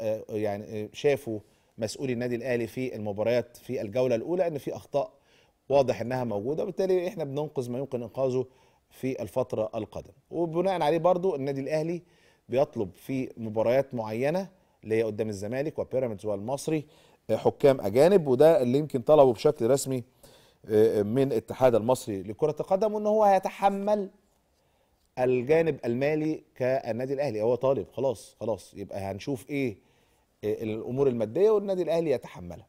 آه، يعني آه، شافوا مسؤولي النادي الاهلي في المباريات في الجوله الاولى ان في اخطاء واضح انها موجوده وبالتالي احنا بننقذ ما يمكن انقاذه في الفتره القادمه وبناء عليه برضو النادي الاهلي بيطلب في مباريات معينه اللي هي قدام الزمالك وبيراميدز والمصري آه، حكام اجانب وده اللي يمكن طلبه بشكل رسمي من الاتحاد المصري لكره القدم وان هو هيتحمل الجانب المالي كالنادي الاهلي هو طالب خلاص خلاص يبقى هنشوف ايه الامور الماديه والنادي الاهلي يتحملها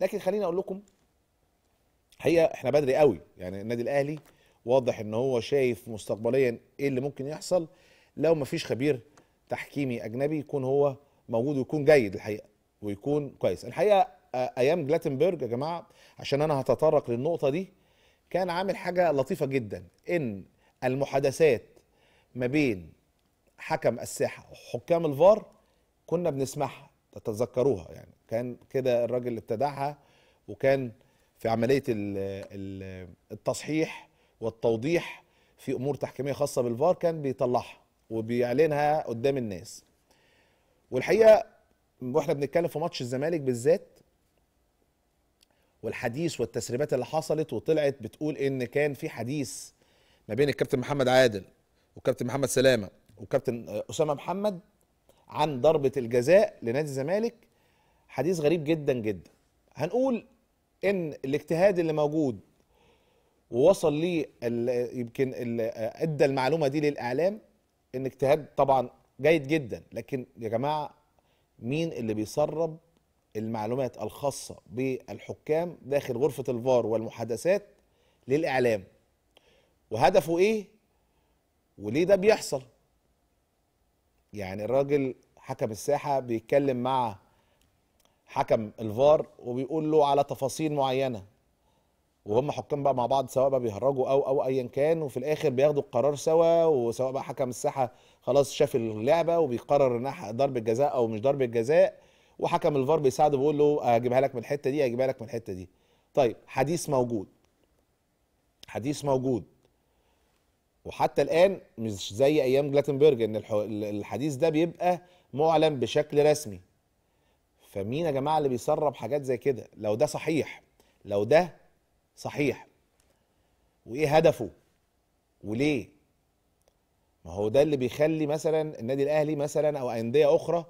لكن خليني اقول لكم هي احنا بدري قوي يعني النادي الاهلي واضح ان هو شايف مستقبليا ايه اللي ممكن يحصل لو ما فيش خبير تحكيمي اجنبي يكون هو موجود ويكون جيد الحقيقه ويكون كويس الحقيقه آه، ايام جلاتنبرج يا جماعه عشان انا هتطرق للنقطه دي كان عامل حاجه لطيفه جدا ان المحادثات ما بين حكم الساحه وحكام الفار كنا بنسمعها تتذكروها يعني كان كده الراجل ابتدعها وكان في عمليه التصحيح والتوضيح في امور تحكيميه خاصه بالفار كان بيطلعها وبيعلنها قدام الناس والحقيقه واحنا بنتكلم في ماتش الزمالك بالذات والحديث والتسريبات اللي حصلت وطلعت بتقول ان كان في حديث ما بين الكابتن محمد عادل وكابتن محمد سلامه وكابتن اسامه محمد عن ضربه الجزاء لنادي الزمالك حديث غريب جدا جدا هنقول ان الاجتهاد اللي موجود ووصل ليه يمكن ادى المعلومه دي للاعلام ان اجتهاد طبعا جيد جدا لكن يا جماعه مين اللي بيسرب المعلومات الخاصه بالحكام داخل غرفه الفار والمحادثات للاعلام وهدفه ايه وليه ده بيحصل يعني الراجل حكم الساحه بيتكلم مع حكم الفار وبيقول له على تفاصيل معينه وهم حكام بقى مع بعض سواء بقى بيهرجوا او او ايا كان وفي الاخر بياخدوا القرار سوا وسواء بقى حكم الساحه خلاص شاف اللعبه وبيقرر انها ضربه جزاء او مش ضربه جزاء وحكم الفار بيساعده بيقول له هجيبها لك من الحته دي هجيبها لك من الحته دي طيب حديث موجود حديث موجود وحتى الان مش زي ايام جلاتنبرج ان الحديث ده بيبقى معلن بشكل رسمي فمين يا جماعه اللي بيسرب حاجات زي كده لو ده صحيح لو ده صحيح وايه هدفه وليه ما هو ده اللي بيخلي مثلا النادي الاهلي مثلا او انديه اخرى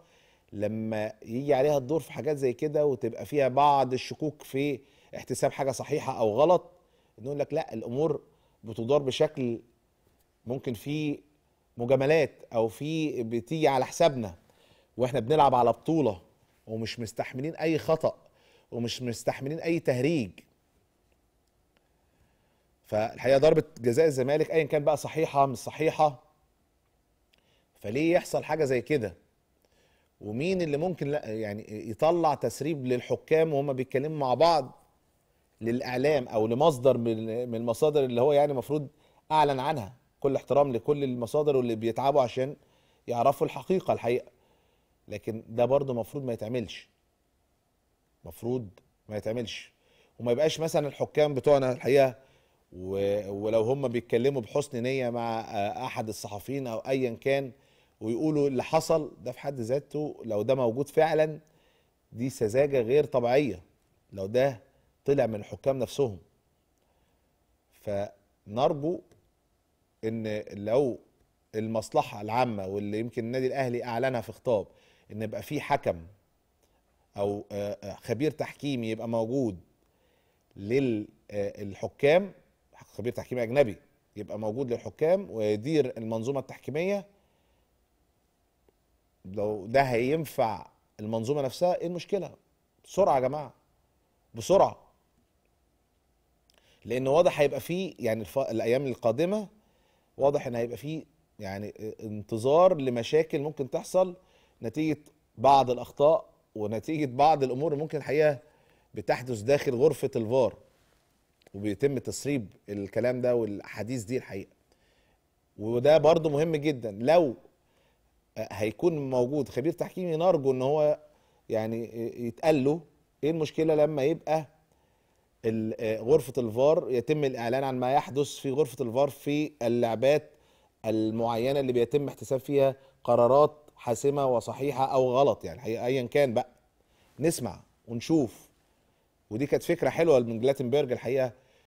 لما يجي عليها الدور في حاجات زي كده وتبقى فيها بعض الشكوك في احتساب حاجه صحيحه او غلط نقول لك لا الامور بتدار بشكل ممكن في مجاملات او في بتيجي على حسابنا واحنا بنلعب على بطوله ومش مستحملين اي خطا ومش مستحملين اي تهريج فالحقيقه ضربه جزاء الزمالك ايا كان بقى صحيحه مش صحيحه فليه يحصل حاجه زي كده ومين اللي ممكن لا يعني يطلع تسريب للحكام وهم بيتكلموا مع بعض للاعلام او لمصدر من المصادر اللي هو يعني المفروض اعلن عنها كل احترام لكل المصادر واللي بيتعبوا عشان يعرفوا الحقيقه الحقيقه لكن ده برضو مفروض ما يتعملش مفروض ما يتعملش وما يبقاش مثلا الحكام بتوعنا الحقيقه ولو هم بيتكلموا بحسن نيه مع احد الصحفيين او ايا كان ويقولوا اللي حصل ده في حد ذاته لو ده موجود فعلا دي سذاجه غير طبيعيه لو ده طلع من الحكام نفسهم فنرجو ان لو المصلحه العامه واللي يمكن النادي الاهلي اعلنها في خطاب ان يبقى في حكم او آه، آه، خبير تحكيمي يبقى موجود للحكام آه، خبير تحكيمي اجنبي يبقى موجود للحكام ويدير المنظومه التحكيميه لو ده هينفع المنظومه نفسها ايه المشكله بسرعه يا جماعه بسرعه لان واضح هيبقى فيه يعني الايام القادمه واضح ان هيبقى فيه يعني انتظار لمشاكل ممكن تحصل نتيجه بعض الاخطاء ونتيجه بعض الامور ممكن الحقيقه بتحدث داخل غرفه الفار وبيتم تسريب الكلام ده والاحاديث دي الحقيقه وده برضو مهم جدا لو هيكون موجود خبير تحكيمي نرجو ان هو يعني يتقال له ايه المشكله لما يبقى آه، غرفه الفار يتم الاعلان عن ما يحدث في غرفه الفار في اللعبات المعينه اللي بيتم احتساب فيها قرارات حاسمه وصحيحه او غلط يعني ايا كان بقى نسمع ونشوف ودي كانت فكره حلوه من جلاتنبرج الحقيقه